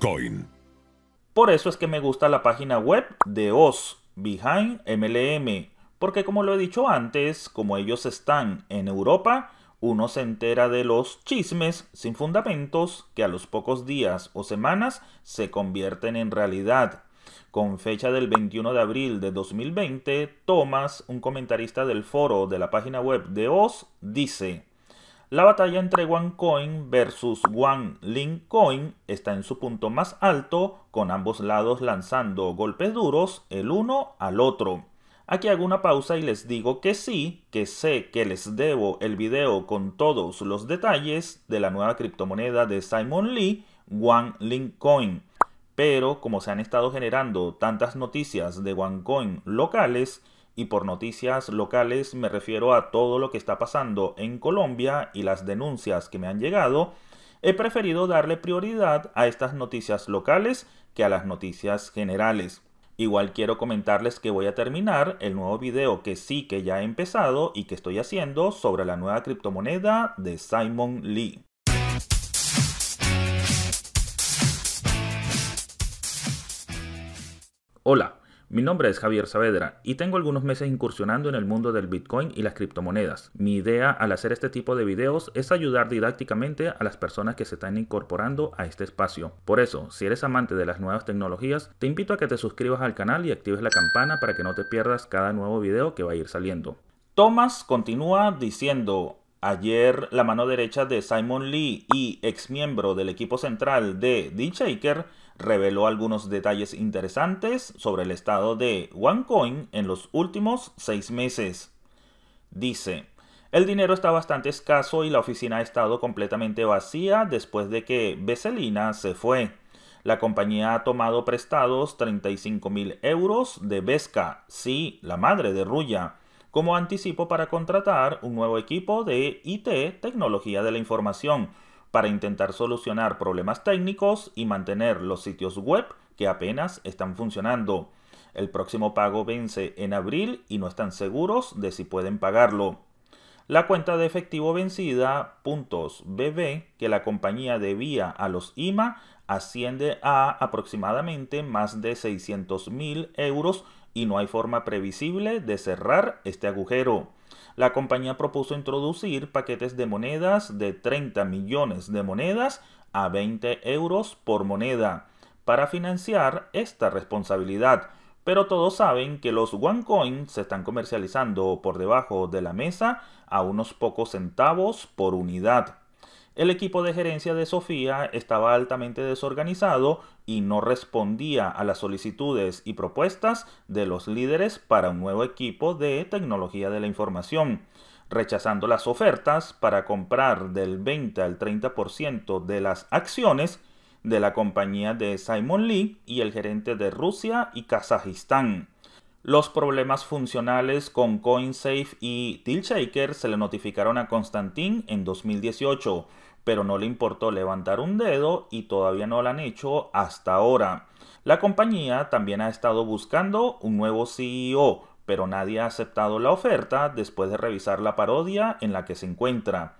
coin Por eso es que me gusta la página web de Oz, Behind MLM, porque como lo he dicho antes, como ellos están en Europa, uno se entera de los chismes sin fundamentos que a los pocos días o semanas se convierten en realidad. Con fecha del 21 de abril de 2020, Thomas, un comentarista del foro de la página web de Oz, dice, la batalla entre OneCoin versus OneLinkCoin está en su punto más alto, con ambos lados lanzando golpes duros el uno al otro. Aquí hago una pausa y les digo que sí, que sé que les debo el video con todos los detalles de la nueva criptomoneda de Simon Lee, OneLinkCoin. Pero como se han estado generando tantas noticias de OneCoin locales, y por noticias locales me refiero a todo lo que está pasando en Colombia y las denuncias que me han llegado. He preferido darle prioridad a estas noticias locales que a las noticias generales. Igual quiero comentarles que voy a terminar el nuevo video que sí que ya he empezado y que estoy haciendo sobre la nueva criptomoneda de Simon Lee. Hola, mi nombre es Javier Saavedra y tengo algunos meses incursionando en el mundo del Bitcoin y las criptomonedas. Mi idea al hacer este tipo de videos es ayudar didácticamente a las personas que se están incorporando a este espacio. Por eso, si eres amante de las nuevas tecnologías, te invito a que te suscribas al canal y actives la campana para que no te pierdas cada nuevo video que va a ir saliendo. Thomas continúa diciendo, ayer la mano derecha de Simon Lee y ex miembro del equipo central de D-Shaker reveló algunos detalles interesantes sobre el estado de OneCoin en los últimos seis meses. Dice, el dinero está bastante escaso y la oficina ha estado completamente vacía después de que Beselina se fue. La compañía ha tomado prestados 35 mil euros de Vesca, sí, la madre de Ruya, como anticipo para contratar un nuevo equipo de IT, tecnología de la información, para intentar solucionar problemas técnicos y mantener los sitios web que apenas están funcionando. El próximo pago vence en abril y no están seguros de si pueden pagarlo. La cuenta de efectivo vencida, puntos BB, que la compañía debía a los IMA, asciende a aproximadamente más de 600 mil euros y no hay forma previsible de cerrar este agujero. La compañía propuso introducir paquetes de monedas de 30 millones de monedas a 20 euros por moneda para financiar esta responsabilidad. Pero todos saben que los OneCoin se están comercializando por debajo de la mesa a unos pocos centavos por unidad. El equipo de gerencia de Sofía estaba altamente desorganizado y no respondía a las solicitudes y propuestas de los líderes para un nuevo equipo de tecnología de la información rechazando las ofertas para comprar del 20 al 30% de las acciones de la compañía de Simon Lee y el gerente de Rusia y Kazajistán. Los problemas funcionales con CoinSafe y TillShaker se le notificaron a Constantin en 2018, pero no le importó levantar un dedo y todavía no lo han hecho hasta ahora. La compañía también ha estado buscando un nuevo CEO, pero nadie ha aceptado la oferta después de revisar la parodia en la que se encuentra.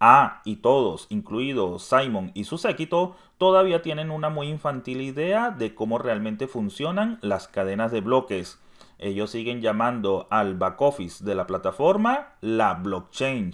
A ah, y todos, incluidos Simon y su séquito, todavía tienen una muy infantil idea de cómo realmente funcionan las cadenas de bloques. Ellos siguen llamando al back office de la plataforma la blockchain.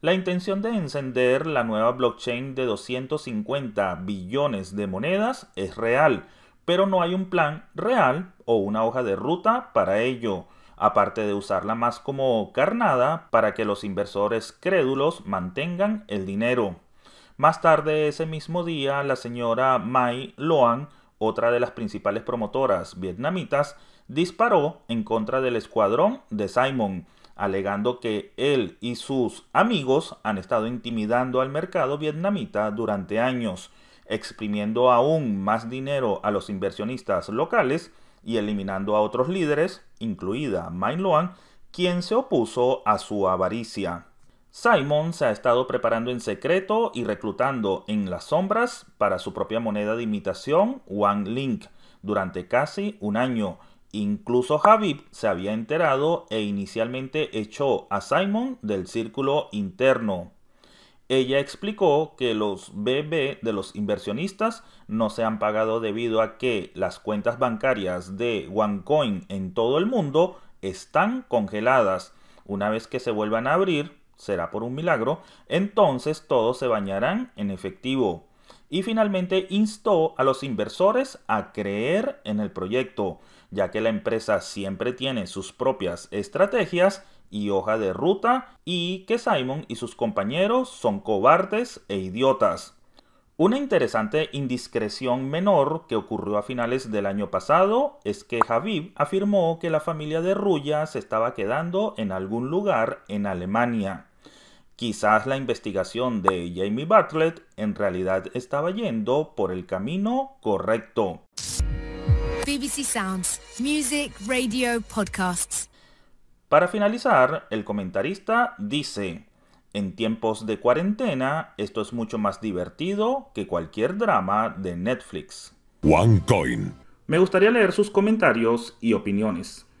La intención de encender la nueva blockchain de 250 billones de monedas es real, pero no hay un plan real o una hoja de ruta para ello, aparte de usarla más como carnada para que los inversores crédulos mantengan el dinero. Más tarde ese mismo día, la señora Mai Loan, otra de las principales promotoras vietnamitas, disparó en contra del escuadrón de Simon, alegando que él y sus amigos han estado intimidando al mercado vietnamita durante años, exprimiendo aún más dinero a los inversionistas locales y eliminando a otros líderes, incluida Main Loan, quien se opuso a su avaricia. Simon se ha estado preparando en secreto y reclutando en las sombras para su propia moneda de imitación, One Link, durante casi un año, Incluso Habib se había enterado e inicialmente echó a Simon del círculo interno. Ella explicó que los BB de los inversionistas no se han pagado debido a que las cuentas bancarias de OneCoin en todo el mundo están congeladas. Una vez que se vuelvan a abrir, será por un milagro, entonces todos se bañarán en efectivo y finalmente instó a los inversores a creer en el proyecto, ya que la empresa siempre tiene sus propias estrategias y hoja de ruta y que Simon y sus compañeros son cobardes e idiotas. Una interesante indiscreción menor que ocurrió a finales del año pasado es que Javib afirmó que la familia de Ruya se estaba quedando en algún lugar en Alemania. Quizás la investigación de Jamie Bartlett en realidad estaba yendo por el camino correcto. Radio, Para finalizar, el comentarista dice, en tiempos de cuarentena, esto es mucho más divertido que cualquier drama de Netflix. coin Me gustaría leer sus comentarios y opiniones.